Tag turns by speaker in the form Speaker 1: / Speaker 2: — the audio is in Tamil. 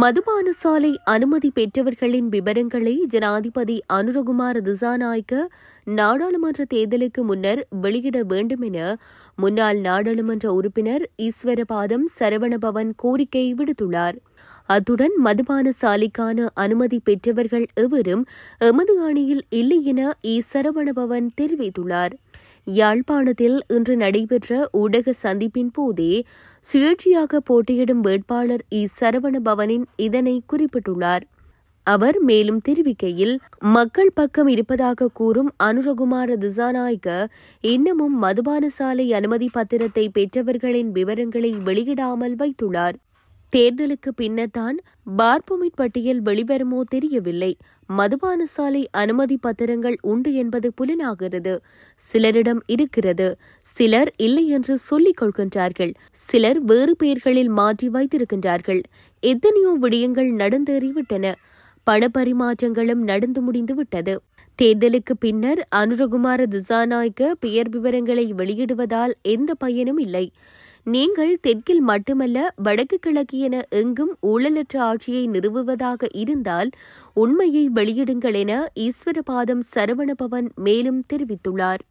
Speaker 1: மதுபான சாலை அனுமதி பெற்றவர்களின் விவரங்களை ஜனாதிபதி அனுரகுமார் திசாநாயக்க நாடாளுமன்ற தேர்தலுக்கு முன்னர் வெளியிட வேண்டும் என முன்னாள் நாடாளுமன்ற உறுப்பினர் ஈஸ்வரபாதம் சரவணபவன் கோரிக்கை விடுத்துள்ளார் அத்துடன் மதுபான சாலைக்கான அனுமதி பெற்றவர்கள் எவரும் எமது அணியில் இல்லை என இ சரவணபவன் தெரிவித்துள்ளார் யாழ்ப்பாணத்தில் இன்று நடைபெற்ற ஊடக சந்திப்பின் போதே சுயேட்சையாக போட்டியிடும் வேட்பாளர் இ சரவணபவனின் இதனை குறிப்பிட்டுள்ளார் அவர் மேலும் தெரிவிக்கையில் மக்கள் பக்கம் இருப்பதாக கூறும் அனுரகுமார திசாநாயக்க இன்னமும் மதுபான சாலை அனுமதி பத்திரத்தை பெற்றவர்களின் விவரங்களை வெளியிடாமல் வைத்துள்ளார் தேர்தலுக்கு பின்னர்தான் பார்பமிட் பட்டியல் வெளிவருமோ தெரியவில்லை மதுபான சாலை அனுமதி பத்திரங்கள் உண்டு என்பது புலனாகிறது சிலரிடம் இருக்கிறது சிலர் இல்லை என்று சொல்லிக் கொள்கின்றார்கள் சிலர் வேறு பெயர்களில் மாற்றி வைத்திருக்கின்றார்கள் எத்தனையோ விடயங்கள் நடந்தேறிவிட்டன பணப்பரிமாற்றங்களும் நடந்து முடிந்துவிட்டது தேர்தலுக்கு பின்னர் அனுரகுமார திசாநாயக்க பெயர் விவரங்களை வெளியிடுவதால் எந்த பயனும் இல்லை நீங்கள் தெற்கில் மட்டுமல்ல வடக்கு கிழக்கு என எங்கும் ஊழலற்ற ஆட்சியை நிறுவுவதாக இருந்தால் உண்மையை வெளியிடுங்கள் என ஈஸ்வரபாதம் சரவணபவன் மேலும் தெரிவித்துள்ளார்